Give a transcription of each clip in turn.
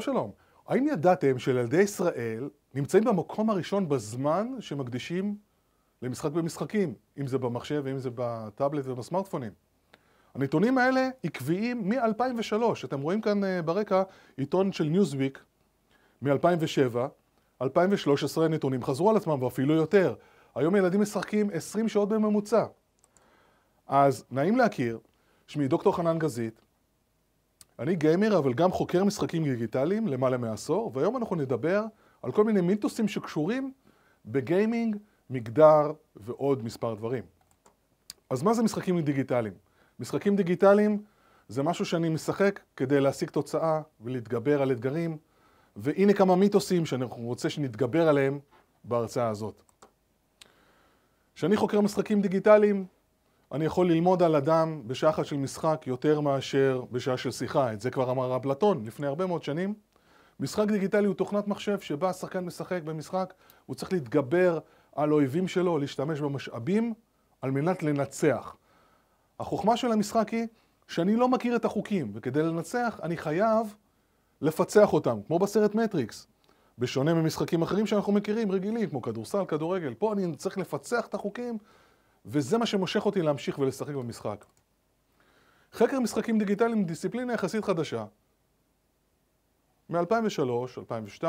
שלום, שלום. האם ידעתם שילדי ישראל נמצאים במקום הראשון בזמן שמקדישים למשחק במשחקים, אם זה במחשב אם זה בטאבלט ובסמארטפונים? הנתונים האלה עקביים מ-2003. אתם רואים כאן אה, ברקע עיתון של ניוזוויק מ-2007, 2013 הנתונים חזרו על עצמם ואפילו יותר. היום ילדים משחקים 20 שעות בממוצע. אז נעים להכיר, שמי דוקטור חנן גזית, אני גיימר, אבל גם חוקר משחקים דיגיטליים למעלה מעשור, והיום אנחנו נדבר על כל מיני מיתוסים שקשורים בגיימינג, מגדר ועוד מספר דברים. אז מה זה משחקים דיגיטליים? משחקים דיגיטליים זה משהו שאני משחק כדי להשיג תוצאה ולהתגבר על אתגרים, והנה כמה מיתוסים שאני רוצה שנתגבר עליהם בהרצאה הזאת. כשאני חוקר משחקים דיגיטליים, אני יכול ללמוד על אדם בשעה אחת של משחק יותר מאשר בשעה של שיחה. את זה כבר אמר אפלטון לפני הרבה מאוד שנים. משחק דיגיטלי הוא תוכנת מחשב שבה השחקן משחק במשחק, הוא צריך להתגבר על אויבים שלו, להשתמש במשאבים על מנת לנצח. החוכמה של המשחק היא שאני לא מכיר את החוקים, וכדי לנצח אני חייב לפצח אותם, כמו בסרט מטריקס. בשונה ממשחקים אחרים שאנחנו מכירים, רגילים, כמו כדורסל, כדורגל. פה אני צריך לפצח את החוקים וזה מה שמושך אותי להמשיך ולשחק במשחק. חקר משחקים דיגיטליים דיסציפלינה יחסית חדשה, מ-2003-2002,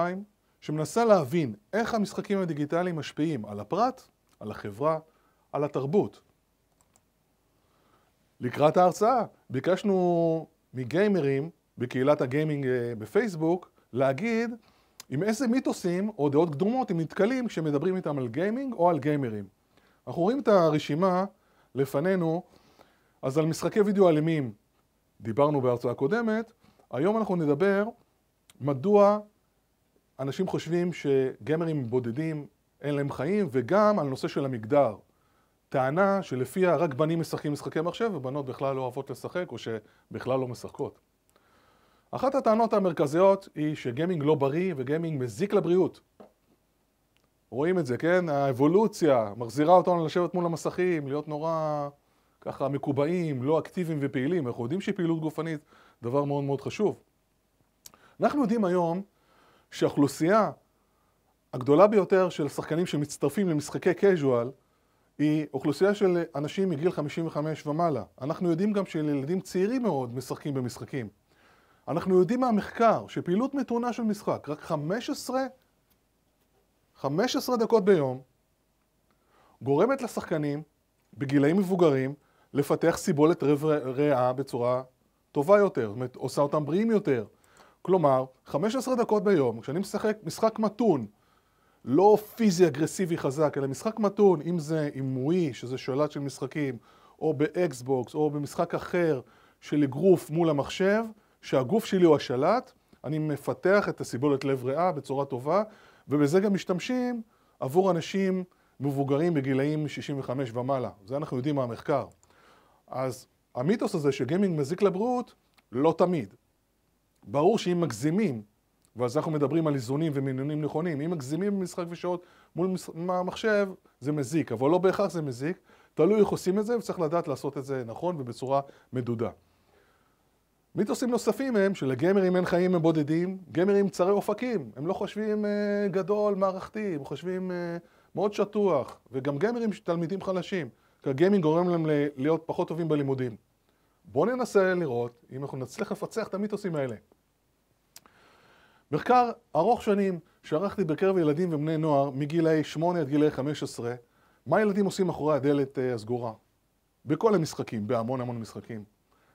שמנסה להבין איך המשחקים הדיגיטליים משפיעים על הפרט, על החברה, על התרבות. לקראת ההרצאה ביקשנו מגיימרים בקהילת הגיימינג אה, בפייסבוק להגיד עם איזה מיתוסים או דעות קדומות הם נתקלים כשמדברים איתם על גיימינג או על גיימרים. אנחנו רואים את הרשימה לפנינו, אז על משחקי וידאו אלימים דיברנו בהרצאה הקודמת, היום אנחנו נדבר מדוע אנשים חושבים שגמרים בודדים אין להם חיים, וגם על נושא של המגדר. טענה שלפיה רק בנים משחקים משחקי מחשב ובנות בכלל לא אוהבות לשחק או שבכלל לא משחקות. אחת הטענות המרכזיות היא שגיימינג לא בריא וגיימינג מזיק לבריאות. רואים את זה, כן? האבולוציה מחזירה אותנו לשבת מול המסכים, להיות נורא ככה מקובעים, לא אקטיביים ופעילים. אנחנו יודעים שפעילות גופנית דבר מאוד מאוד חשוב. אנחנו יודעים היום שהאוכלוסייה הגדולה ביותר של שחקנים שמצטרפים למשחקי קז'ואל היא אוכלוסייה של אנשים מגיל 55 ומעלה. אנחנו יודעים גם שילדים צעירים מאוד משחקים במשחקים. אנחנו יודעים מהמחקר שפעילות מתונה של משחק, רק 15 15 דקות ביום, גורמת לשחקנים בגילאים מבוגרים לפתח סיבולת רב ריאה בצורה טובה יותר, זאת אומרת, עושה אותם בריאים יותר. כלומר, 15 דקות ביום, כשאני משחק משחק מתון, לא פיזי אגרסיבי חזק, אלא משחק מתון, אם זה עם ווי, שזה שולט של משחקים, או באקסבוקס, או במשחק אחר של אגרוף מול המחשב, שהגוף שלי הוא השלט, אני מפתח את הסיבולת לב ריאה בצורה טובה, ובזה גם משתמשים עבור אנשים מבוגרים בגילאים 65 ומעלה. זה אנחנו יודעים מהמחקר. אז המיתוס הזה שגיימינג מזיק לבריאות, לא תמיד. ברור שאם מגזימים, ועל זה אנחנו מדברים על איזונים ומינונים נכונים, אם מגזימים במשחק ושעות מול המחשב, זה מזיק, אבל לא בהכרח זה מזיק, תלוי איך עושים את זה, וצריך לדעת לעשות את זה נכון ובצורה מדודה. מיתוסים נוספים הם שלגמרים אין חיים הם בודדים, גמרים צרי אופקים, הם לא חושבים אה, גדול, מערכתי, הם חושבים אה, מאוד שטוח, וגם גמרים תלמידים חלשים, כי הגיימינג גורם להם להיות פחות טובים בלימודים. בואו ננסה לראות אם אנחנו נצליח לפצח את המיתוסים האלה. מחקר ארוך שנים שערכתי בקרב ילדים ובני נוער מגילאי 8 עד גילאי 15, מה ילדים עושים אחורי הדלת אה, הסגורה? בכל המשחקים, בהמון המון משחקים.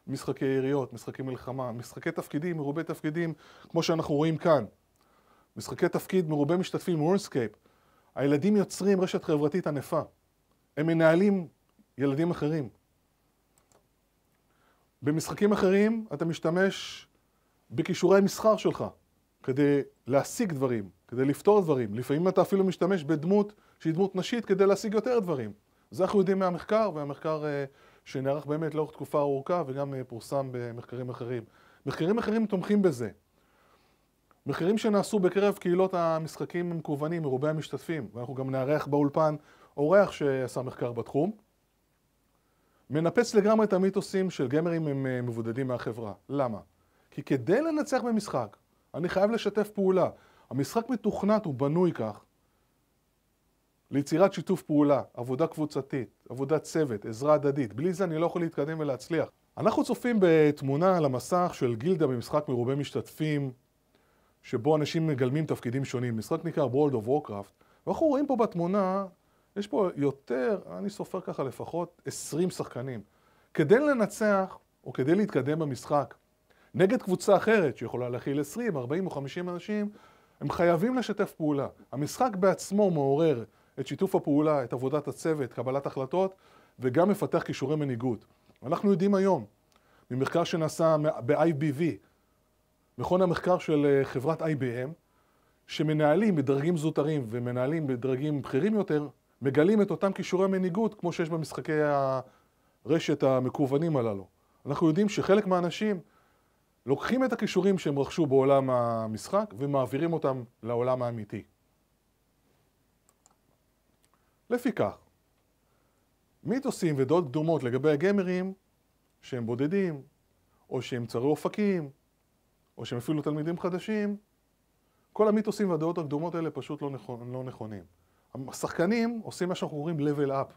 משחקי יריות, משחקי מלחמה, משחקי תפקידים, מרובי תפקידים, כמו שאנחנו רואים כאן. משחקי תפקיד מרובי משתתפים, וורנסקייפ. הילדים יוצרים רשת חברתית ענפה. הם מנהלים ילדים אחרים. במשחקים אחרים אתה משתמש בכישורי המסחר שלך כדי להשיג דברים, כדי לפתור דברים. לפעמים אתה אפילו משתמש בדמות שהיא דמות נשית כדי להשיג יותר דברים. זה אנחנו יודעים מהמחקר, והמחקר... אה, שנערך באמת לאורך תקופה ארוכה וגם אה, פורסם במחקרים אחרים. מחקרים אחרים תומכים בזה. מחקרים שנעשו בקרב קהילות המשחקים המקוונים מרובי המשתתפים, ואנחנו גם נארח באולפן אורח שעשה מחקר בתחום, מנפץ לגמרי את המיתוסים של גמרים הם אה, מבודדים מהחברה. למה? כי כדי לנצח במשחק, אני חייב לשתף פעולה. המשחק מתוכנת, הוא בנוי כך, ליצירת שיתוף פעולה, עבודה קבוצתית, עבודת צוות, עזרה הדדית. בלי זה אני לא יכול להתקדם ולהצליח. אנחנו צופים בתמונה על המסך של גילדה במשחק מרובה משתתפים, שבו אנשים מגלמים תפקידים שונים. משחק נקרא World of Warcraft, ואנחנו רואים פה בתמונה, יש פה יותר, אני סופר ככה לפחות 20 שחקנים. כדי לנצח, או כדי להתקדם במשחק, נגד קבוצה אחרת שיכולה להכיל 20, 40 או 50 אנשים, הם חייבים לשתף פעולה. המשחק בעצמו מעורר את שיתוף הפעולה, את עבודת הצוות, קבלת החלטות, וגם מפתח כישורי מנהיגות. אנחנו יודעים היום, ממחקר שנעשה ב-IBV, מכון המחקר של אה, חברת IBM, שמנהלים בדרגים זוטרים ומנהלים בדרגים בכירים יותר, מגלים את אותם כישורי מנהיגות כמו שיש במשחקי הרשת המקוונים הללו. אנחנו יודעים שחלק מהאנשים לוקחים את הכישורים שהם רכשו בעולם המשחק ומעבירים אותם לעולם האמיתי. לפיכך, מיתוסים ודעות קדומות לגבי הגיימרים שהם בודדים, או שהם צרי אופקים, או שהם אפילו תלמידים חדשים, כל המיתוסים והדעות הקדומות האלה פשוט לא, נכון, לא נכונים. השחקנים עושים מה שאנחנו קוראים level up.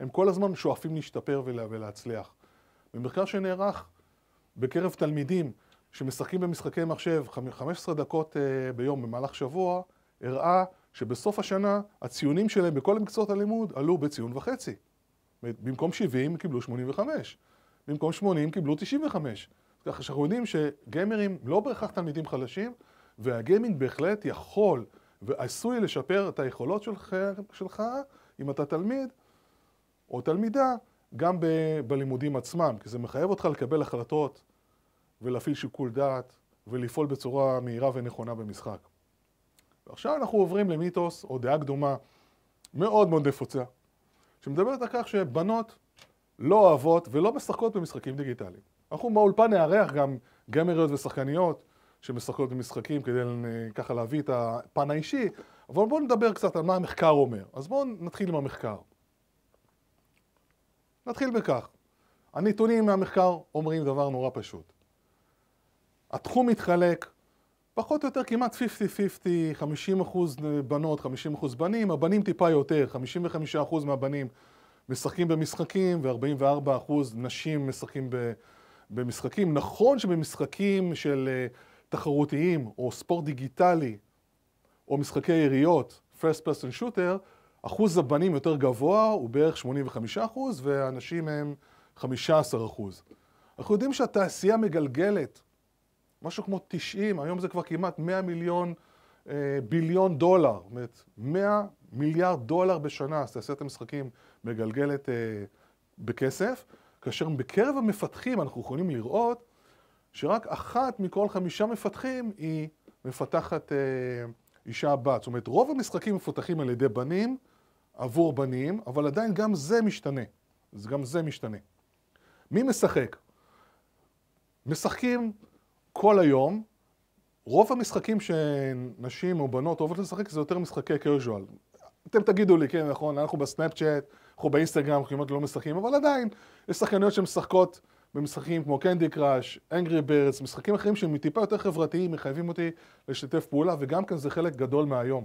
הם כל הזמן שואפים להשתפר ולהצליח. במחקר שנערך בקרב תלמידים שמשחקים במשחקי מחשב 15 דקות אה, ביום במהלך שבוע, הראה שבסוף השנה הציונים שלהם בכל מקצועות הלימוד עלו בציון וחצי. במקום 70 קיבלו 85, במקום 80 קיבלו 95. ככה שאנחנו יודעים שגיימרים לא בהכרח תלמידים חלשים, והגיימינג בהחלט יכול ועשוי לשפר את היכולות שלך, שלך אם אתה תלמיד או תלמידה, גם ב, בלימודים עצמם, כי זה מחייב אותך לקבל החלטות ולהפעיל שיקול דעת ולפעול בצורה מהירה ונכונה במשחק. ועכשיו אנחנו עוברים למיתוס או דעה קדומה מאוד מאוד נפוצה, שמדברת על כך שבנות לא אוהבות ולא משחקות במשחקים דיגיטליים. אנחנו באולפן נארח גם גמריות ושחקניות שמשחקות במשחקים כדי ככה להביא את הפן האישי, אבל בואו נדבר קצת על מה המחקר אומר. אז בואו נתחיל עם המחקר. נתחיל בכך. הנתונים מהמחקר אומרים דבר נורא פשוט. התחום מתחלק פחות או יותר כמעט 50-50, 50 בנות, 50 בנים, הבנים טיפה יותר, 55 מהבנים משחקים במשחקים ו-44 נשים משחקים במשחקים. נכון שבמשחקים של אה, תחרותיים או ספורט דיגיטלי או משחקי יריות, first person shooter, אחוז הבנים יותר גבוה, הוא בערך 85 והנשים הם 15 אנחנו יודעים שהתעשייה מגלגלת משהו כמו 90, היום זה כבר כמעט 100 מיליון, אה, ביליון דולר, זאת אומרת, 100 מיליארד דולר בשנה, אז תעשיית המשחקים מגלגלת אה, בכסף, כאשר בקרב המפתחים אנחנו יכולים לראות שרק אחת מכל חמישה מפתחים היא מפתחת אה, אישה בת. זאת אומרת, רוב המשחקים מפותחים על ידי בנים עבור בנים, אבל עדיין גם זה משתנה. אז גם זה משתנה. מי משחק? משחקים כל היום, רוב המשחקים שנשים או בנות אוהבות לשחק זה יותר משחקי casual. אתם תגידו לי, כן, נכון, אנחנו בסנאפצ'אט, אנחנו באינסטגרם, אנחנו כמעט לא משחקים, אבל עדיין, יש שחקניות שמשחקות במשחקים כמו קנדי קראש, אנגרי ברדס, משחקים אחרים שהם טיפה יותר חברתיים, מחייבים אותי לשתף פעולה, וגם כן זה חלק גדול מהיום.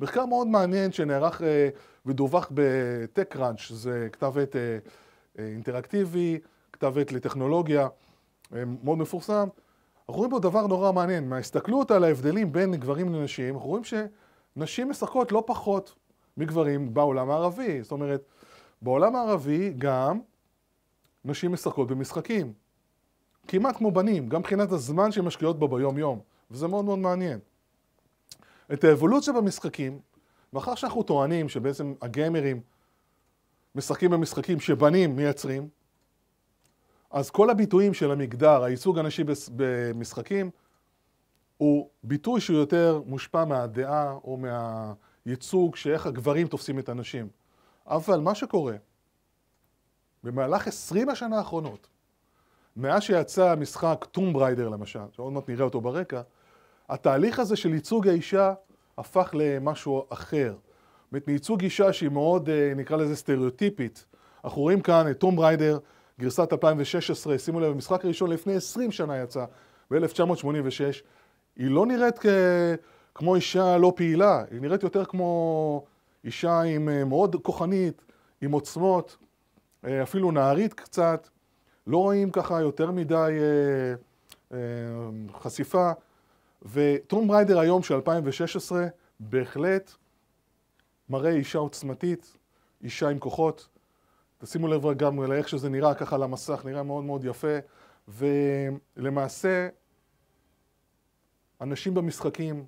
מחקר מאוד מעניין שנערך אה, ודווח בטק ראנץ', זה כתב עת אה, אה אינטראקטיבי, כתב עת לטכנולוגיה, אה, מאוד מפורסם, אנחנו רואים פה דבר נורא מעניין, מההסתכלות על ההבדלים בין גברים לנשים, אנחנו רואים שנשים משחקות לא פחות מגברים בעולם הערבי. זאת אומרת, בעולם הערבי גם נשים משחקות במשחקים. כמעט כמו בנים, גם מבחינת הזמן שהן משקיעות בו ביום-יום, וזה מאוד מאוד מעניין. את האבולוציה במשחקים, מאחר שאנחנו טוענים שבעצם הגיימרים משחקים במשחקים שבנים מייצרים, אז כל הביטויים של המגדר, הייצוג הנשי במשחקים, הוא ביטוי שהוא יותר מושפע מהדעה או מהייצוג, שאיך הגברים תופסים את הנשים. אבל מה שקורה, במהלך 20 השנה האחרונות, מאז שיצא המשחק טום בריידר למשל, שעוד מעט נראה אותו ברקע, התהליך הזה של ייצוג האישה הפך למשהו אחר. זאת אומרת, מייצוג אישה שהיא מאוד, אה, נקרא לזה סטריאוטיפית. אנחנו רואים כאן את טום בריידר גרסת 2016, שימו לב, המשחק הראשון לפני 20 שנה יצא, ב-1986, היא לא נראית כ... כמו אישה לא פעילה, היא נראית יותר כמו אישה עם אה, מאוד כוחנית, עם עוצמות, אה, אפילו נערית קצת, לא רואים ככה יותר מדי אה, חשיפה, וטום ריידר היום של 2016 בהחלט מראה אישה עוצמתית, אישה עם כוחות, תשימו לב רק גם לאיך שזה נראה ככה על המסך, נראה מאוד מאוד יפה, ולמעשה הנשים במשחקים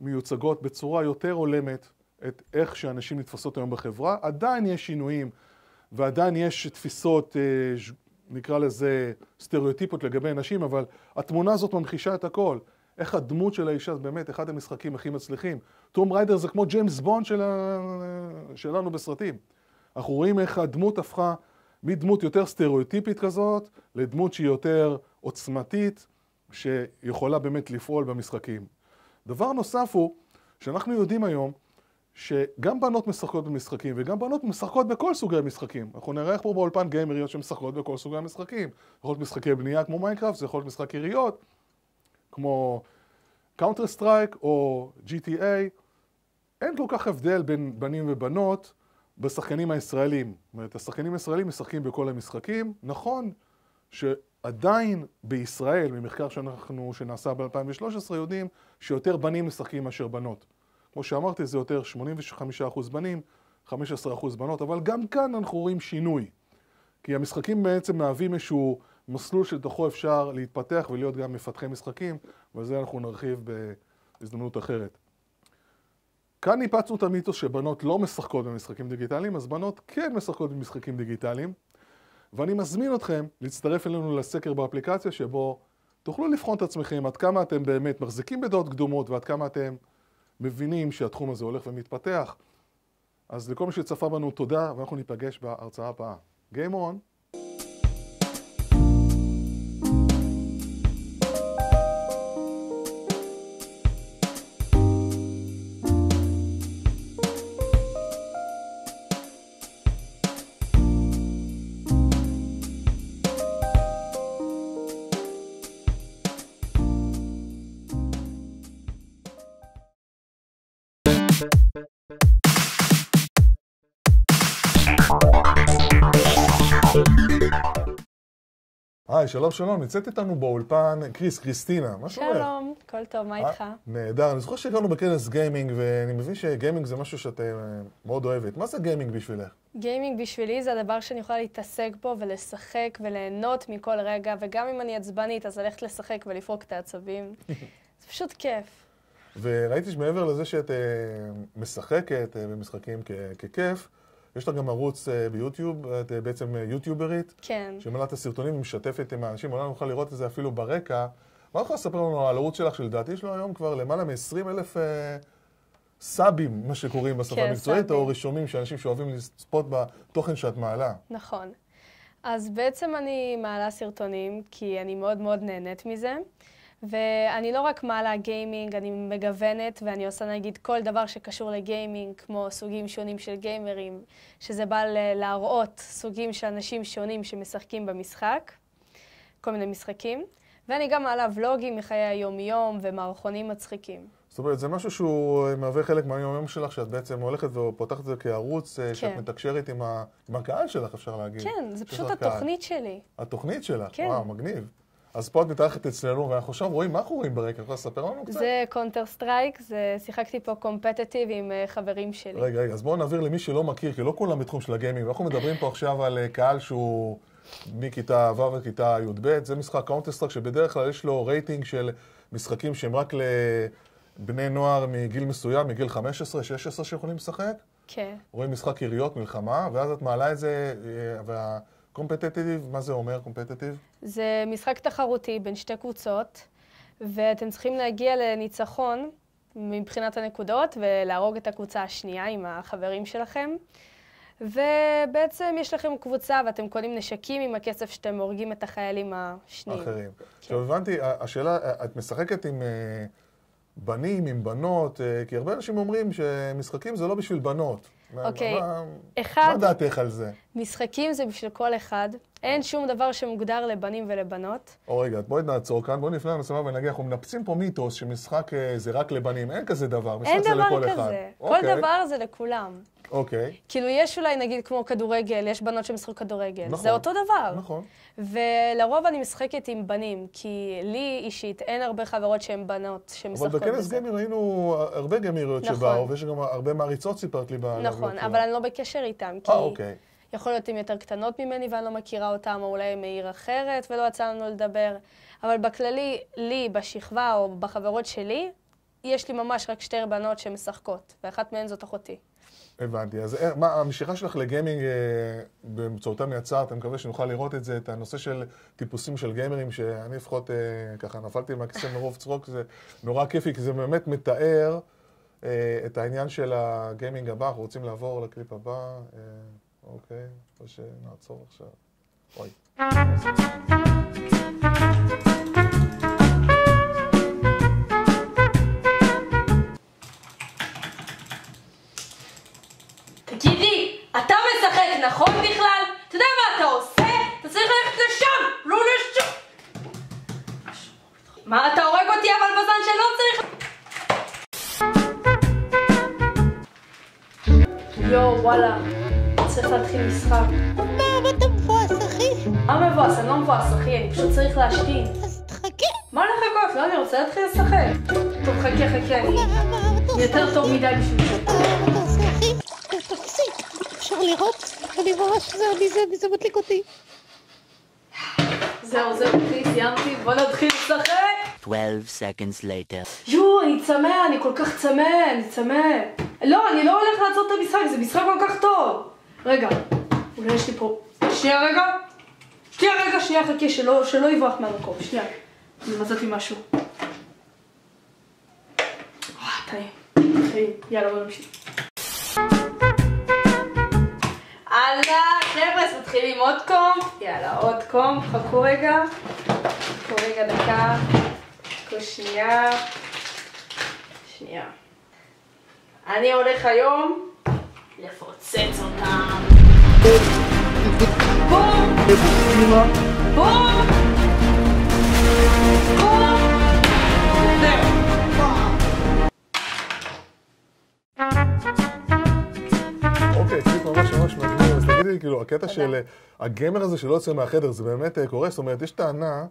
מיוצגות בצורה יותר הולמת את איך שהנשים נתפסות היום בחברה. עדיין יש שינויים ועדיין יש תפיסות, אה, נקרא לזה סטריאוטיפות לגבי נשים, אבל התמונה הזאת ממחישה את הכל. איך הדמות של האישה, באמת, אחד המשחקים הכי מצליחים. טום ריידר זה כמו ג'יימס בונד של... שלנו בסרטים. אנחנו רואים איך הדמות הפכה מדמות יותר סטריאוטיפית כזאת, לדמות שהיא יותר עוצמתית, שיכולה באמת לפעול במשחקים. דבר נוסף הוא, שאנחנו יודעים היום, שגם בנות משחקות במשחקים, וגם בנות משחקות בכל סוגי המשחקים. אנחנו נארח פה באולפן גיימריות שמשחקות בכל סוגי המשחקים. זה יכול להיות משחקי בנייה כמו מיינקראפט, זה יכול להיות משחק יריות, כמו קאונטר סטרייק או GTA. אין כל כך הבדל בין בנים ובנות. בשחקנים הישראלים. זאת אומרת, השחקנים הישראלים משחקים בכל המשחקים. נכון שעדיין בישראל, ממחקר שאנחנו, שנעשה ב-2013, יודעים שיותר בנים משחקים מאשר בנות. כמו שאמרתי, זה יותר 85% בנים, 15% בנות, אבל גם כאן אנחנו רואים שינוי. כי המשחקים בעצם מהווים איזשהו מסלול שלתוכו אפשר להתפתח ולהיות גם מפתחי משחקים, ועל זה אנחנו נרחיב בהזדמנות אחרת. כאן ניפצנו את המיתוס שבנות לא משחקות במשחקים דיגיטליים, אז בנות כן משחקות במשחקים דיגיטליים, ואני מזמין אתכם להצטרף אלינו לסקר באפליקציה שבו תוכלו לבחון את עצמכם עד כמה אתם באמת מחזיקים בדעות קדומות ועד כמה אתם מבינים שהתחום הזה הולך ומתפתח. אז לכל מי שצפה בנו תודה, ואנחנו ניפגש בהרצאה הבאה. Game on! היי, שלום, שלום, נמצאת איתנו באולפן קריס, קריסטינה, מה שלומך? שלום, כל טוב, מה אה, איתך? נהדר, אני זוכר שהגענו בכנס גיימינג, ואני מבין שגיימינג זה משהו שאת אה, מאוד אוהבת. מה זה גיימינג בשבילך? גיימינג בשבילי זה הדבר שאני יכולה להתעסק בו ולשחק וליהנות מכל רגע, וגם אם אני עצבנית, אז ללכת לשחק ולפרוק את העצבים. זה פשוט כיף. וראיתי שמעבר לזה שאת אה, משחקת במשחקים ככיף, יש לך גם ערוץ אה, ביוטיוב, את אה, בעצם אה, יוטיוברית. כן. שמלאת הסרטונים ומשתפת עם האנשים, אולי נוכל לראות את זה אפילו ברקע. מה את יכולה לספר לנו על ערוץ שלך, שלדעתי יש לו היום כבר למעלה מ-20 אלף אה, סאבים, מה שקוראים בשפה כן, המקצועית, או רישומים שאנשים שאוהבים לצפות בתוכן שאת מעלה. נכון. אז בעצם אני מעלה סרטונים, כי אני מאוד מאוד נהנית מזה. ואני לא רק מעלה גיימינג, אני מגוונת ואני עושה נגיד כל דבר שקשור לגיימינג, כמו סוגים שונים של גיימרים, שזה בא להראות סוגים של אנשים שונים שמשחקים במשחק, כל מיני משחקים. ואני גם מעלה ולוגים מחיי היום-יום ומערכונים מצחיקים. זאת אומרת, זה משהו שהוא אה, מהווה חלק מהיום-יום שלך, שאת בעצם הולכת ופותחת את זה כערוץ, אה, כן. שאת מתקשרת עם, ה... עם הקהל שלך, אפשר להגיד. כן, זה פשוט התוכנית הקהל. שלי. התוכנית שלך? כן. וואו, מגניב. אז פה את מתארחת אצלנו, ואנחנו שם רואים, מה אנחנו רואים ברקע? את יכולה לספר לנו קצת? זה קונטר סטרייק, זה שיחקתי פה קומפטטיב עם אה, חברים שלי. רגע, רגע, אז בואו נעביר למי שלא מכיר, כי לא כולם בתחום של הגיימינג. אנחנו מדברים פה עכשיו על אה, קהל שהוא מכיתה ו' וכיתה י"ב, זה משחק קונטר סטרייק, שבדרך כלל יש לו רייטינג של משחקים שהם רק לבני נוער מגיל מסוים, מגיל 15-16 שיכולים לשחק. כן. רואים משחק יריות, מלחמה, ואז את מעלה את זה, אה, וה... קומפטטיב, מה זה אומר קומפטטיב? זה משחק תחרותי בין שתי קבוצות, ואתם צריכים להגיע לניצחון מבחינת הנקודות ולהרוג את הקבוצה השנייה עם החברים שלכם. ובעצם יש לכם קבוצה ואתם קונים נשקים עם הכסף שאתם הורגים את החיילים השניים. אחרים. כן. עכשיו כן. הבנתי, השאלה, את משחקת עם אה, בנים, עם בנות, אה, כי הרבה אנשים אומרים שמשחקים זה לא בשביל בנות. אוקיי, אחד... מה דעתך על זה? משחקים זה בשביל כל אחד. אין אה. שום דבר שמוגדר לבנים ולבנות. או רגע, בואי נעצור כאן, בואי נפנה למשימה ונגיד, אנחנו מנפצים פה מיתוס שמשחק אה, זה רק לבנים. אין כזה דבר, משחק זה לכל אחד. אין דבר כזה. כל אוקיי. דבר זה לכולם. אוקיי. Okay. כאילו, יש אולי, נגיד, כמו כדורגל, יש בנות שמשחקות כדורגל. נכון. זה אותו דבר. נכון. ולרוב אני משחקת עם בנים, כי לי אישית אין הרבה חברות שהן בנות שמשחקות בזה. אבל בכנס גמי ראינו הרבה גמיריות נכון. שבאו, ויש גם הרבה מעריצות סיפרת לי. נכון, אבל אני לא בקשר איתן, כי... אה, אוקיי. יכול להיות הן יותר קטנות ממני ואני לא מכירה אותן, או אולי הן מעיר אחרת ולא יצא לנו לדבר. אבל בכללי, לי, בשכבה או בחברות שלי, יש לי ממש רק שתי בנות שמשחקות, ואחת מהן זאת אחותי. הבנתי. אז אה, מה, המשיכה שלך לגיימינג אה, באמצעותם יצרת, אני מקווה שנוכל לראות את זה, את הנושא של טיפוסים של גיימרים, שאני לפחות אה, ככה נפלתי מהכיסא מרוב צחוק, זה נורא כיפי, כי זה באמת מתאר אה, את העניין של הגיימינג הבא, אנחנו רוצים לעבור לקליפ הבא, אה, אוקיי, או שנעצור עכשיו. אוי. אחי, אני פשוט צריך להשתין. אז תחכה. מה לחכות? לא, אני רוצה להתחיל לשחק. טוב, חכה, חכה, אני... יותר טוב מדי בשביל זה. אפשר לראות? אני ממש, זה, אני זה, מדליק אותי. זהו, זהו, סיימתי, בוא נתחיל לשחק! 12 seconds later. יואו, אני צמא, אני כל כך צמא, אני צמא. לא, אני לא הולך לעצור את המשחק, זה משחק כל כך טוב. רגע, אולי יש לי פה... שנייה רגע. שנייה, רגע, שנייה, חכה, שלא, שלא יברח מהמקום. שנייה. אני מצאתי משהו. אה, טעים. טעים. יאללה, בואו נמשיך. הלאה, חבר'ה, אז מתחילים עוד קום. יאללה, עוד קום. חכו רגע. חכו רגע דקה. חכו שנייה. שנייה. אני הולך היום לפוצץ אותם. Bum! אוקיי, כאילו, הקטע תודה. של אה, הגמר הזה שלא יוצא מהחדר, זה באמת אה, קורה? זאת אומרת, יש טענה,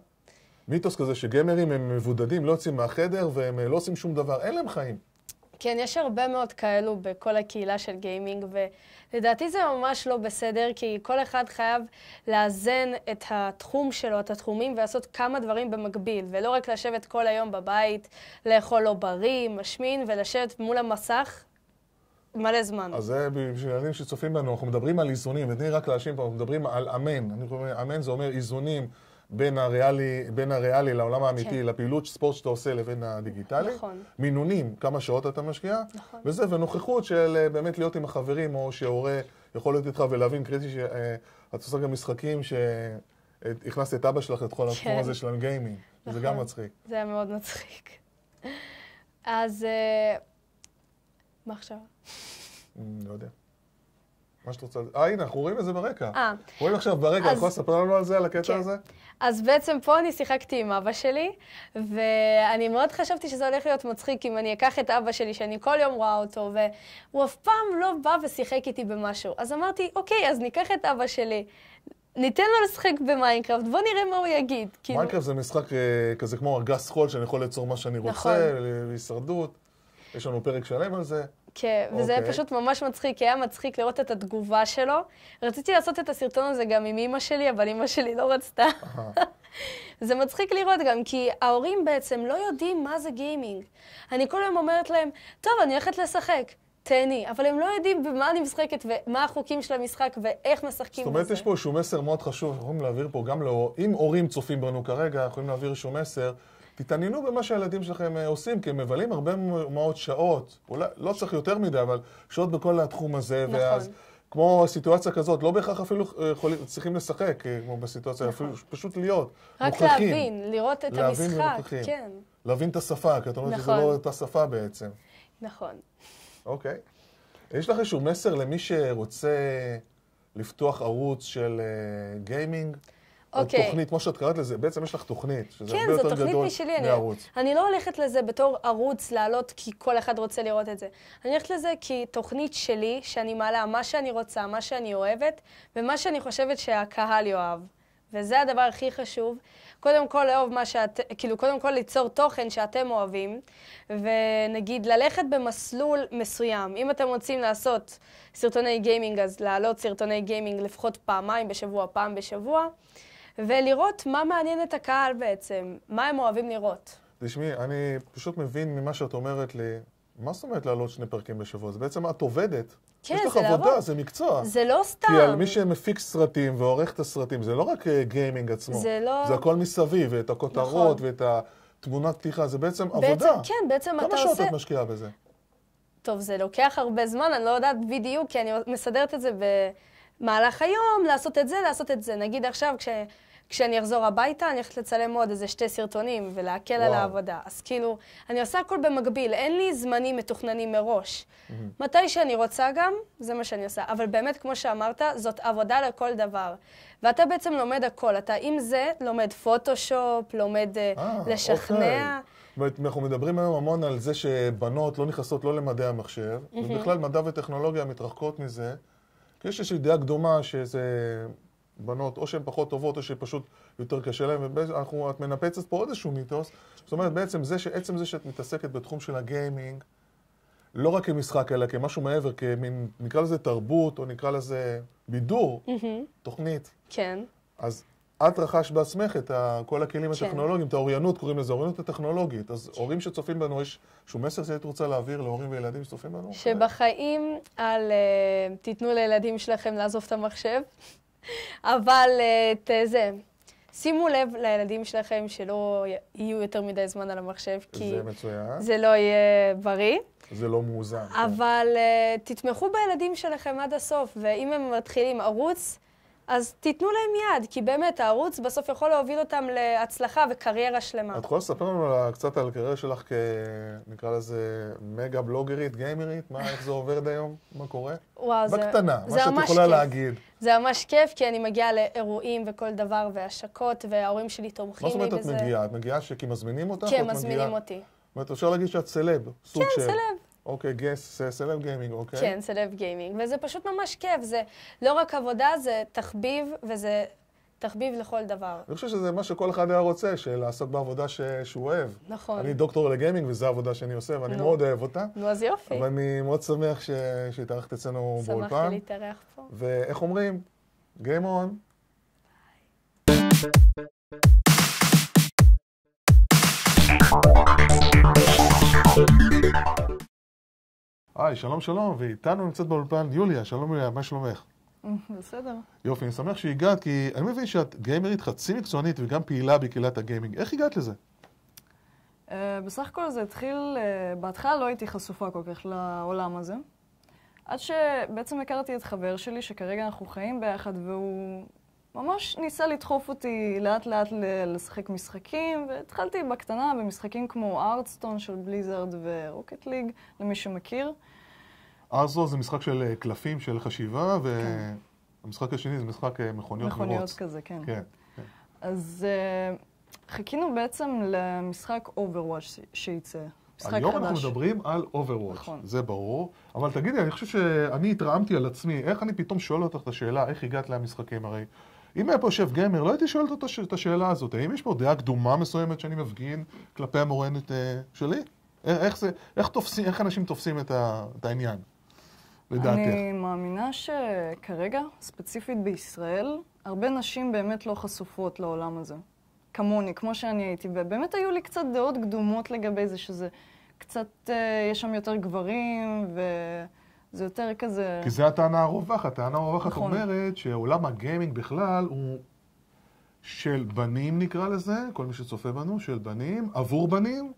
מיתוס כזה, שגמרים הם מבודדים, לא יוצאים מהחדר, והם אה, לא עושים שום דבר, אין להם חיים. כן, יש הרבה מאוד כאלו בכל הקהילה של גיימינג, ולדעתי זה ממש לא בסדר, כי כל אחד חייב לאזן את התחום שלו, את התחומים, ולעשות כמה דברים במקביל, ולא רק לשבת כל היום בבית, לאכול לא בריא, משמין, ולשבת מול המסך מלא זמן. אז זה בשביל ילדים שצופים בנו, אנחנו מדברים על איזונים, ותני רק להאשים פה, אנחנו מדברים על אמן. אני חושב, אמן זה אומר איזונים. בין הריאלי, בין הריאלי לעולם האמיתי, כן. לפעילות ספורט שאתה עושה לבין הדיגיטלי. נכון. מינונים, כמה שעות אתה משקיע, נכון. וזה, ונוכחות של אה, באמת להיות עם החברים, או שהורה יכול להיות איתך ולהבין, קריטי שאת אה, עושה גם משחקים שהכנסת אה, את אבא שלך לתחום כן. הזה של הגיימינג. נכון. זה גם מצחיק. זה היה מאוד מצחיק. אז... מה עכשיו? Mm, לא יודע. מה שאת רוצה... אה, הנה, אנחנו רואים את זה ברקע. אה. רואים עכשיו ברקע, את יכולה לספר לנו על זה, על הקטע כן. הזה? אז בעצם פה אני שיחקתי עם אבא שלי, ואני מאוד חשבתי שזה הולך להיות מצחיק אם אני אקח את אבא שלי, שאני כל יום רואה אותו, והוא אף פעם לא בא ושיחק איתי במשהו. אז אמרתי, אוקיי, אז ניקח את אבא שלי. ניתן לו לשחק במיינקראפט, בוא נראה מה הוא יגיד. כאילו- מיינקראפט כאילו... זה משחק אה, כזה כמו ארגז חול, שאני יכול ליצור מה שאני רוצה, נכון. להישרדות. יש לנו פרק שלם על זה. כן, okay. וזה היה אוקיי. פשוט ממש מצחיק, היה מצחיק לראות את התגובה שלו. רציתי לעשות את הסרטון הזה גם עם אימא שלי, אבל אימא שלי לא רצתה. זה מצחיק לראות גם, כי ההורים בעצם לא יודעים מה זה גיימינג. אני כל היום אומרת להם, טוב, אני הולכת לשחק. תהני, אבל הם לא יודעים במה אני משחקת ומה החוקים של המשחק ואיך משחקים בזה. זאת אומרת, בזה. יש פה איזשהו מסר מאוד חשוב, אנחנו יכולים להעביר פה גם לאור... אם הורים צופים בנו כרגע, יכולים להעביר איזשהו מסר. תתעניינו במה שהילדים שלכם אה, עושים, כי הם מבלים הרבה מאוד שעות, אולי, לא צריך יותר מדי, אבל שעות בכל התחום הזה, נכון. ואז... כמו סיטואציה כזאת, לא בהכרח אפילו אה, יכולים, צריכים לשחק, אה, כמו בסיטואציה, נכון. אפילו פשוט להיות, רק מוכחים. רק להבין, לראות את להבין המשחק, ומוכחים. כן. להבין את השפה, כי אתה אומר נכון. שזה לא נכון. את השפה בעצם. נכון. אוקיי. Okay. יש לך איזשהו מסר למי שרוצה לפתוח ערוץ של גיימינג? Uh, אוקיי. Okay. תוכנית, כמו שאת קראת לזה, בעצם יש לך תוכנית, שזה כן, הרבה יותר גדול מערוץ. כן, זו תוכנית משלי. אני, אני לא הולכת לזה בתור ערוץ לעלות כי כל אחד רוצה לראות את זה. אני הולכת לזה כי תוכנית שלי, שאני מעלה מה שאני רוצה, מה שאני אוהבת, ומה שאני חושבת שהקהל יאהב. וזה הדבר הכי חשוב. קודם כל לאהוב מה שאת... כאילו, קודם כל ליצור תוכן שאתם אוהבים, ונגיד ללכת במסלול מסוים. אם אתם רוצים לעשות סרטוני גיימינג, אז להעלות סרטוני גיימינג לפחות פעמיים בשבוע, פעם בשבוע. ולראות מה מעניין את הקהל בעצם, מה הם אוהבים לראות. תשמעי, אני פשוט מבין ממה שאת אומרת לי, מה זאת אומרת לעלות שני פרקים בשבוע? זה בעצם את עובדת. כן, יש לך עבודה, לעבוד. זה מקצוע. זה לא סתם. כי על מי שמפיק סרטים ועורך את הסרטים, זה לא רק אה, גיימינג עצמו. זה לא... זה הכל מסביב, ואת הכותרות, נכון. ואת התמונת פתיחה, זה בעצם, בעצם עבודה. כן, בעצם אתה עושה... כמה שעות את משקיעה בזה? טוב, זה לוקח הרבה זמן, אני לא יודעת בדיוק, כי אני מסדרת את זה ב... במהלך היום לעשות את זה, לעשות את זה. נגיד עכשיו, כש, כשאני אחזור הביתה, אני הולכת לצלם עוד איזה שתי סרטונים ולהקל וואו. על העבודה. אז כאילו, אני עושה הכל במקביל, אין לי זמנים מתוכננים מראש. Mm-hmm. מתי שאני רוצה גם, זה מה שאני עושה. אבל באמת, כמו שאמרת, זאת עבודה לכל דבר. ואתה בעצם לומד הכל. אתה עם זה לומד פוטושופ, לומד 아, אה, אה, אוקיי. לשכנע. אוקיי. זאת אנחנו מדברים היום המון על זה שבנות לא נכנסות לא למדעי המחשב, mm-hmm. ובכלל מדע וטכנולוגיה מתרחקות מזה. יש איזושהי דעה קדומה שזה בנות, או שהן פחות טובות, או שפשוט יותר קשה להן, ואת מנפצת פה עוד איזשהו מיתוס. זאת אומרת, בעצם זה שעצם זה שאת מתעסקת בתחום של הגיימינג, לא רק כמשחק, אלא כמשהו מעבר, כמין, נקרא לזה תרבות, או נקרא לזה בידור, mm-hmm. תוכנית. כן. אז את רכשת בעצמך את כל הכלים כן. הטכנולוגיים, את האוריינות, קוראים לזה אוריינות הטכנולוגית. אז הורים שצופים בנו, יש איזשהו מסר שהיית רוצה להעביר להורים וילדים שצופים בנו? שבחיים על uh, אה, תיתנו לילדים שלכם לעזוב את המחשב, אבל uh, זה, שימו לב לילדים שלכם שלא יהיו יותר מדי זמן על המחשב, כי זה, מצוין. זה לא יהיה בריא. זה לא מאוזן. כן. אבל כן. uh, תתמכו בילדים שלכם עד הסוף, ואם הם מתחילים ערוץ, אז תיתנו להם יד, כי באמת הערוץ בסוף יכול להוביל אותם להצלחה וקריירה שלמה. את יכולה לספר לנו קצת על הקריירה שלך כ... נקרא לזה מגה בלוגרית, גיימרית? מה, איך זה עובד היום? מה קורה? וואו, בקטנה, זה... בקטנה, מה שאת יכולה כיף. להגיד. זה ממש כיף, כי אני מגיעה לאירועים וכל דבר, והשקות, וההורים שלי תומכים לי בזה. מה זאת אומרת את מגיעה? את מגיעה כי מזמינים אותך? כן, מזמינים מגיע... אותי. זאת אומרת, אפשר להגיד שאת סלב, סוג כן, של... כן, סלב. אוקיי, גס, אה, סלב גיימינג, אוקיי. כן, סלב גיימינג, וזה פשוט ממש כיף, זה לא רק עבודה, זה תחביב, וזה תחביב לכל דבר. אני חושב שזה מה שכל אחד היה רוצה, לעסוק בעבודה ש... שהוא אוהב. נכון. אני דוקטור לגיימינג, וזו העבודה שאני עושה, ואני נו. מאוד אוהב אותה. נו, אז יופי. ואני מאוד שמח ש... שהתארחת אצלנו באולפן. שמחתי להתארח פה. ואיך אומרים? Game on. Bye. היי, שלום שלום, ואיתנו נמצאת באולפן יוליה, שלום יוליה, מה שלומך? בסדר. יופי, אני שמח שהגעת, כי אני מבין שאת גיימרית חצי מקצוענית וגם פעילה בקהילת הגיימינג. איך הגעת לזה? Uh, בסך הכל זה התחיל, uh, בהתחלה לא הייתי חשופה כל כך לעולם הזה. עד שבעצם הכרתי את חבר שלי, שכרגע אנחנו חיים ביחד, והוא ממש ניסה לדחוף אותי לאט לאט לשחק משחקים, והתחלתי בקטנה במשחקים כמו ארדסטון של בליזרד ורוקט ליג, למי שמכיר. ארזו זה משחק של אה, קלפים, של חשיבה, והמשחק כן. השני זה משחק אה, מכוניות מרוץ. מכוניות כזה, כן. כן, כן. אז uh, חיכינו בעצם למשחק אוברוואץ' שייצא. משחק היום חדש. היום אנחנו מדברים על אוברוואץ', נכון. זה ברור. אבל תגידי, אני חושב שאני התרעמתי על עצמי, איך אני פתאום שואל אותך את השאלה, איך הגעת למשחקים? הרי אם היה פה יושב גמר, לא הייתי שואל אותו את השאלה הזאת, האם יש פה דעה קדומה מסוימת שאני מפגין כלפי המורנת אה, שלי? איך, זה, איך, תופסים, איך אנשים תופסים את, ה, את העניין, לדעתך? אני מאמינה שכרגע, ספציפית בישראל, הרבה נשים באמת לא חשופות לעולם הזה. כמוני, כמו שאני הייתי, ובאמת היו לי קצת דעות קדומות לגבי זה, שזה קצת, אה, יש שם יותר גברים, ו... זה יותר כזה... כי זו הטענה הרווחת. הטענה הרווחת נכון. אומרת שעולם הגיימינג בכלל הוא של בנים נקרא לזה, כל מי שצופה בנו, של בנים, עבור בנים,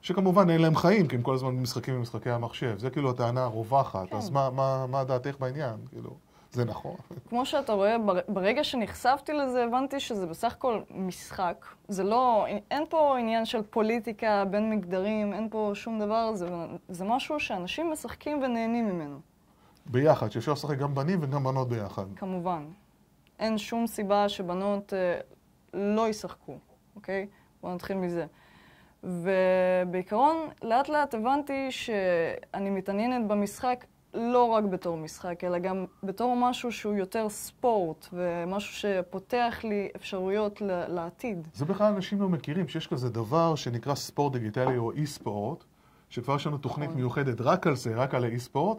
שכמובן אין להם חיים, כי הם כל הזמן משחקים במשחקי המחשב. זה כאילו הטענה הרווחת. כן. אז מה, מה, מה דעתך בעניין? כאילו... זה נכון. כמו שאתה רואה, ברגע שנחשפתי לזה, הבנתי שזה בסך הכל משחק. זה לא, אין פה עניין של פוליטיקה בין מגדרים, אין פה שום דבר, זה, זה משהו שאנשים משחקים ונהנים ממנו. ביחד, שאפשר לשחק גם בנים וגם בנות ביחד. כמובן. אין שום סיבה שבנות אה, לא ישחקו, אוקיי? בואו נתחיל מזה. ובעיקרון, לאט לאט הבנתי שאני מתעניינת במשחק לא רק בתור משחק, אלא גם בתור משהו שהוא יותר ספורט, ומשהו שפותח לי אפשרויות לעתיד. זה בכלל אנשים לא מכירים, שיש כזה דבר שנקרא ספורט דיגיטלי או אי-ספורט, שכבר יש לנו תוכנית נכון. מיוחדת רק על זה, רק על האי-ספורט,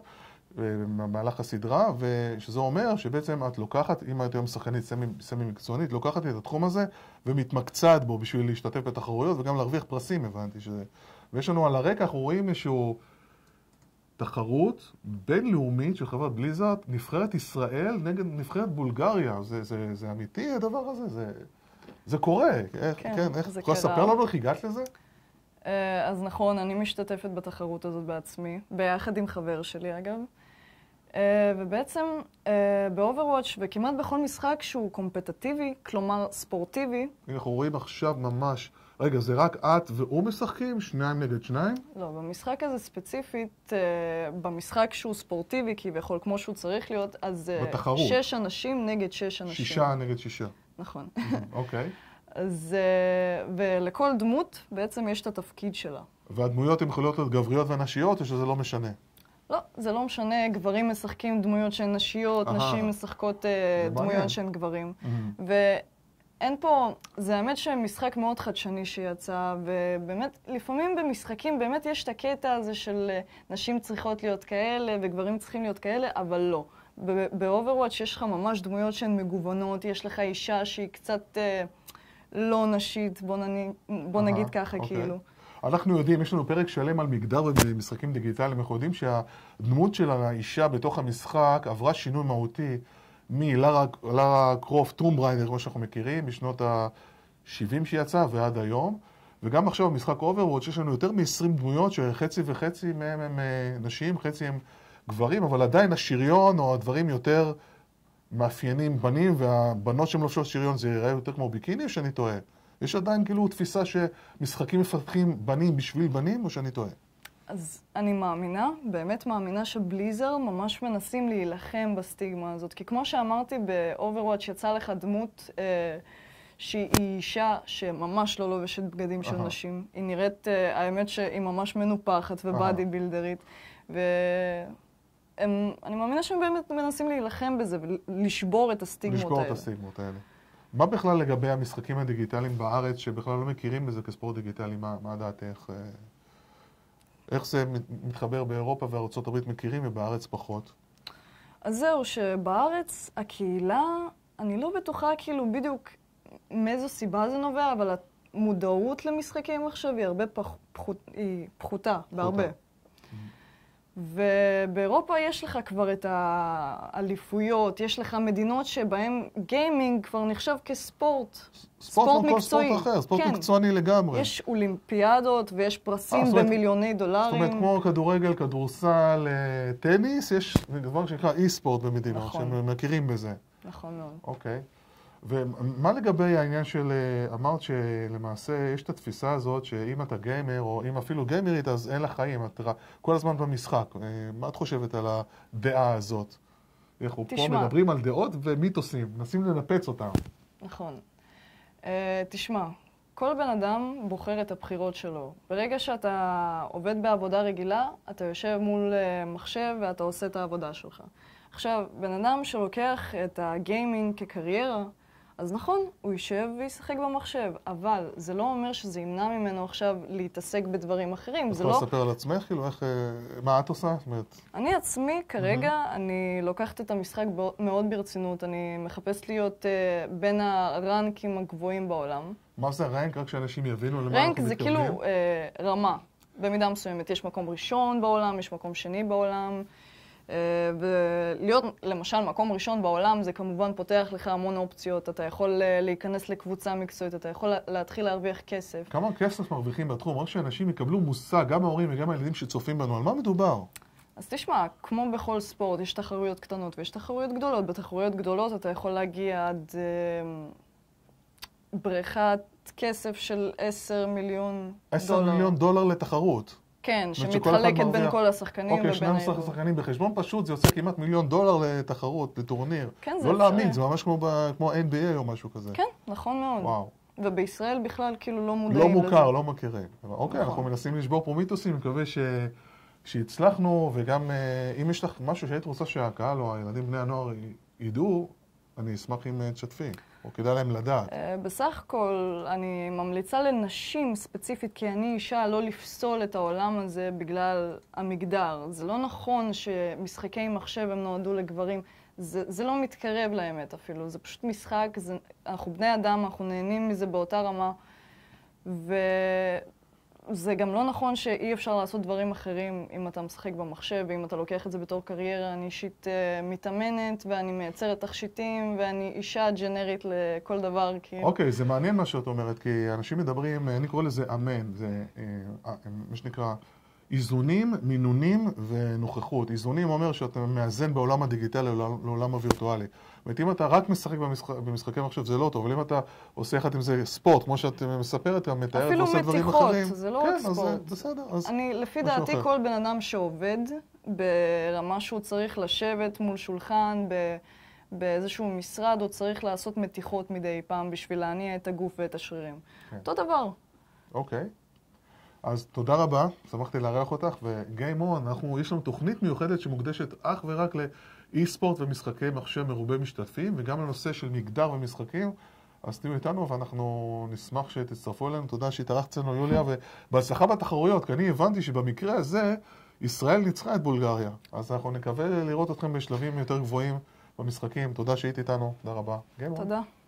במהלך הסדרה, ושזה אומר שבעצם את לוקחת, אם את היום שחקנית סמי, סמי מקצוענית, לוקחת את התחום הזה ומתמקצעת בו בשביל להשתתף בתחרויות וגם להרוויח פרסים, הבנתי שזה. ויש לנו על הרקע, אנחנו רואים איזשהו... תחרות בינלאומית של חברת בליזארד, נבחרת ישראל נגד נבחרת בולגריה. זה, זה, זה אמיתי הדבר הזה? זה, זה קורה. איך, כן, כן, איך, זה קרה. יכולה לספר לנו איך הגעת לזה? אה, אז נכון, אני משתתפת בתחרות הזאת בעצמי, ביחד עם חבר שלי אגב. אה, ובעצם אה, ב-Overwatch וכמעט בכל משחק שהוא קומפטטיבי, כלומר ספורטיבי... אנחנו רואים עכשיו ממש רגע, זה רק את והוא משחקים? שניים נגד שניים? לא, במשחק הזה ספציפית, אה, במשחק שהוא ספורטיבי כביכול, כמו שהוא צריך להיות, אז... אה, בתחרות. שש אנשים נגד שש אנשים. שישה נגד שישה. נכון. אוקיי. אז... אה, ולכל דמות בעצם יש את התפקיד שלה. והדמויות הן יכולות להיות גבריות ונשיות, או שזה לא משנה? לא, זה לא משנה, גברים משחקים דמויות שהן נשיות, נשים משחקות דמויות שהן גברים. Mm-hmm. ו... אין פה, זה האמת שמשחק מאוד חדשני שיצא, ובאמת, לפעמים במשחקים באמת יש את הקטע הזה של אה, נשים צריכות להיות כאלה וגברים צריכים להיות כאלה, אבל לא. ב-Overwatch יש לך ממש דמויות שהן מגוונות, יש לך אישה שהיא קצת אה, לא נשית, בוא, נני, בוא אה, נגיד ככה, okay. אוקיי. כאילו. אנחנו יודעים, יש לנו פרק שלם על מגדר במשחקים דיגיטליים, אנחנו יודעים שהדמות של האישה בתוך המשחק עברה שינוי מהותי. מלארה קרוף טרומבריינר, כמו שאנחנו מכירים, משנות ה-70 שיצא ועד היום. וגם עכשיו במשחק אוברוורד, שיש לנו יותר מ-20 דמויות שחצי וחצי מהם הם אה, נשים, חצי הם גברים, אבל עדיין השריון או הדברים יותר מאפיינים בנים, והבנות שהן לובשות שריון זה יראה יותר כמו ביקיני, או שאני טועה? יש עדיין כאילו תפיסה שמשחקים מפתחים בנים בשביל בנים, או שאני טועה? אז אני מאמינה, באמת מאמינה שבליזר ממש מנסים להילחם בסטיגמה הזאת. כי כמו שאמרתי באוברוואץ', יצא לך דמות אה, שהיא אישה שממש לא לובשת בגדים של uh-huh. נשים. היא נראית, אה, האמת שהיא ממש מנופחת ובאדי uh-huh. בילדרית. ואני מאמינה שהם באמת מנסים להילחם בזה ולשבור את הסטיגמות לשבור האלה. לשבור את הסטיגמות האלה. מה בכלל לגבי המשחקים הדיגיטליים בארץ, שבכלל לא מכירים בזה כספורט דיגיטלי? מה, מה דעתך? אה... איך זה מתחבר באירופה וארצות הברית מכירים ובארץ פחות? אז זהו, שבארץ הקהילה, אני לא בטוחה כאילו בדיוק מאיזו סיבה זה נובע, אבל המודעות למשחקי מחשב היא הרבה פח, פחות, היא פחותה, פחותה, בהרבה. ובאירופה יש לך כבר את האליפויות, יש לך מדינות שבהן גיימינג כבר נחשב כספורט. ספורט, ספורט מקצועי. ספורט אחר, ספורט כן. מקצועני לגמרי. יש אולימפיאדות ויש פרסים 아, אה, במיליוני זאת, דולרים. זאת אומרת, כמו כדורגל, כדורסל, אה, טניס, יש דבר שנקרא אי-ספורט במדינות, נכון. שהם מכירים בזה. נכון מאוד. אוקיי. Okay. ומה לגבי העניין של, אה, אמרת שלמעשה יש את התפיסה הזאת שאם אתה גיימר, או אם אפילו גיימרית, אז אין לך חיים, את כל הזמן במשחק. אה, מה את חושבת על הדעה הזאת? אנחנו תשמע. פה מדברים על דעות ומיתוסים, מנסים לנפץ אותם. נכון. Uh, תשמע, כל בן אדם בוחר את הבחירות שלו. ברגע שאתה עובד בעבודה רגילה, אתה יושב מול uh, מחשב ואתה עושה את העבודה שלך. עכשיו, בן אדם שלוקח את הגיימינג כקריירה, אז נכון, הוא יישב וישחק במחשב, אבל זה לא אומר שזה ימנע ממנו עכשיו להתעסק בדברים אחרים, זה לא... את יכולה לספר על עצמך, כאילו, איך... אה, מה את עושה? זאת אומרת... אני עצמי, כרגע, mm-hmm. אני לוקחת את המשחק מאוד ברצינות, אני מחפשת להיות uh, בין הרנקים הגבוהים בעולם. מה זה רנק? רק שאנשים יבינו למה אנחנו מתכוונים. רנק זה כאילו uh, רמה. במידה מסוימת יש מקום ראשון בעולם, יש מקום שני בעולם. אה, ולהיות למשל מקום ראשון בעולם זה כמובן פותח לך המון אופציות, אתה יכול אה, להיכנס לקבוצה מקצועית, אתה יכול להתחיל להרוויח כסף. כמה כסף מרוויחים בתחום? רק שאנשים יקבלו מושג, גם ההורים וגם הילדים שצופים בנו, על מה מדובר? אז תשמע, כמו בכל ספורט, יש תחרויות קטנות ויש תחרויות גדולות. בתחרויות גדולות אתה יכול להגיע עד אה, בריכת כסף של עשר מיליון 10 דולר. עשר מיליון דולר לתחרות. כן, שמתחלקת בין כל השחקנים אוקיי, ובין... אוקיי, שניים עשרה שחקנים בחשבון פשוט, זה יוצא כמעט מיליון דולר לתחרות, לטורניר. כן, זה... לא להאמין, זה ממש כמו, NBA או משהו כזה. כן, נכון מאוד. וואו. ובישראל בכלל כאילו לא מודעים לא לזה. לא מוכר, לא מכירים. אוקיי, נכון. אנחנו מנסים לשבור פה מיתוסים, אני מקווה ש... שהצלחנו, וגם אה, אם יש לך משהו שהיית רוצה שהקהל או הילדים בני הנוער ידעו, אני אשמח אם אה, תשתפי, או כדאי להם לדעת. אה, בסך הכל, אני ממליצה לנשים ספציפית, כי אני אישה, לא לפסול את העולם הזה בגלל המגדר. זה לא נכון שמשחקי מחשב הם נועדו לגברים. זה, זה לא מתקרב לאמת אפילו, זה פשוט משחק, זה, אנחנו בני אדם, אנחנו נהנים מזה באותה רמה. ו... זה גם לא נכון שאי אפשר לעשות דברים אחרים אם אתה משחק במחשב, ואם אתה לוקח את זה בתור קריירה. אני אישית uh, מתאמנת, ואני מייצרת תכשיטים, ואני אישה ג'נרית לכל דבר, כאילו. אוקיי, okay, זה מעניין מה שאת אומרת, כי אנשים מדברים, אה, אני קורא לזה אמן, זה אה, אה, מה שנקרא איזונים, מינונים ונוכחות. איזונים אומר שאתה מאזן בעולם הדיגיטלי לעולם הווירטואלי. זאת אומרת, אם אתה רק משחק במשחק, במשחקי מחשב זה לא טוב, אבל אם אתה עושה יחד עם זה ספורט, כמו שאת מספרת, אתה מתארת ועושה דברים אחרים. אפילו מתיחות, זה לא כן, רק ספורט. כן, אז בסדר, אז אני, לפי דעתי, אחר. כל בן אדם שעובד ברמה שהוא צריך לשבת מול שולחן, ב... באיזשהו משרד, הוא צריך לעשות מתיחות מדי פעם בשביל להניע את הגוף ואת השרירים. כן. אותו דבר. אוקיי. אז תודה רבה, שמחתי לארח אותך, וגיימון, יש לנו תוכנית מיוחדת שמוקדשת אך ורק ל... אי-ספורט ומשחקי מחשב מרובי משתתפים, וגם לנושא של מגדר ומשחקים. אז תהיו איתנו, ואנחנו נשמח שתצטרפו אלינו. תודה שהתארחת אצלנו, יוליה, ובהצלחה בתחרויות, כי אני הבנתי שבמקרה הזה ישראל ניצחה את בולגריה. אז אנחנו נקווה לראות אתכם בשלבים יותר גבוהים במשחקים. תודה שהיית איתנו, תודה רבה. תודה.